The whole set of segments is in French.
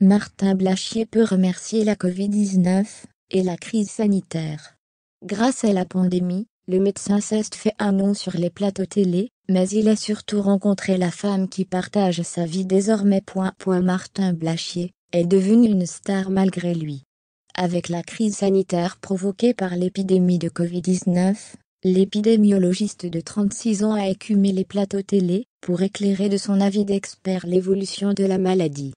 Martin Blachier peut remercier la Covid-19 et la crise sanitaire. Grâce à la pandémie, le médecin s'est fait un nom sur les plateaux télé, mais il a surtout rencontré la femme qui partage sa vie désormais. Point, point Martin Blachier est devenu une star malgré lui. Avec la crise sanitaire provoquée par l'épidémie de Covid-19, l'épidémiologiste de 36 ans a écumé les plateaux télé pour éclairer de son avis d'expert l'évolution de la maladie.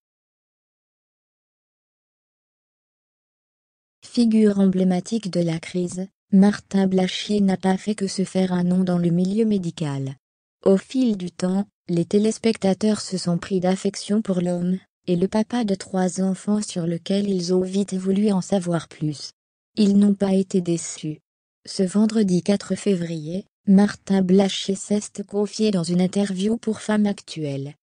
Figure emblématique de la crise, Martin Blachier n'a pas fait que se faire un nom dans le milieu médical. Au fil du temps, les téléspectateurs se sont pris d'affection pour l'homme, et le papa de trois enfants sur lequel ils ont vite voulu en savoir plus. Ils n'ont pas été déçus. Ce vendredi 4 février, Martin Blachier s'est confié dans une interview pour Femme Actuelle.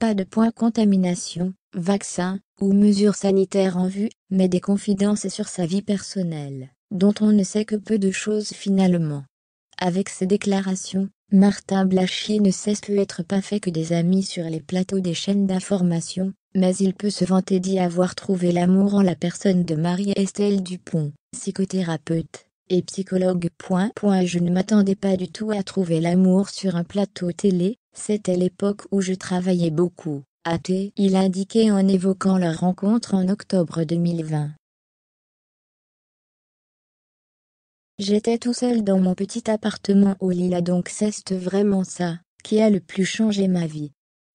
Pas de point contamination, vaccins, ou mesures sanitaires en vue, mais des confidences sur sa vie personnelle, dont on ne sait que peu de choses finalement. Avec ces déclarations, Martin Blachier ne cesse peut-être pas fait que des amis sur les plateaux des chaînes d'information, mais il peut se vanter d'y avoir trouvé l'amour en la personne de Marie-Estelle Dupont, psychothérapeute et psychologue. je ne m'attendais pas du tout à trouver l'amour sur un plateau télé, c'était l'époque où je travaillais beaucoup athée, il indiquait en évoquant leur rencontre en octobre 2020. J'étais tout seul dans mon petit appartement au Lila donc c'est vraiment ça, qui a le plus changé ma vie.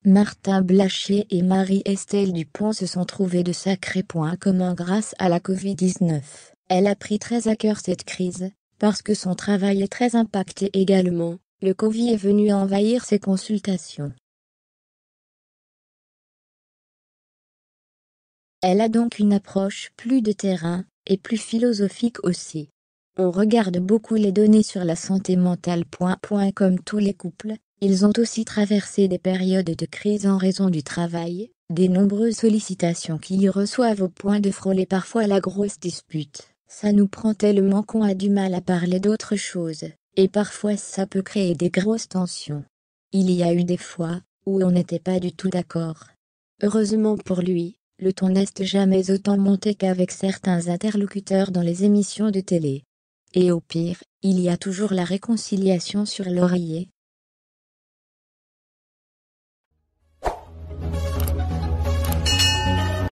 Martin Blachier et Marie-Estelle Dupont se sont trouvés de sacrés points communs grâce à la Covid-19. Elle a pris très à cœur cette crise, parce que son travail est très impacté également, le Covid est venu envahir ses consultations. Elle a donc une approche plus de terrain, et plus philosophique aussi. On regarde beaucoup les données sur la santé mentale. Point, point, comme tous les couples, ils ont aussi traversé des périodes de crise en raison du travail, des nombreuses sollicitations qu'ils reçoivent au point de frôler parfois la grosse dispute. Ça nous prend tellement qu'on a du mal à parler d'autre chose, et parfois ça peut créer des grosses tensions. Il y a eu des fois où on n'était pas du tout d'accord. Heureusement pour lui, le ton n'est jamais autant monté qu'avec certains interlocuteurs dans les émissions de télé. Et au pire, il y a toujours la réconciliation sur l'oreiller,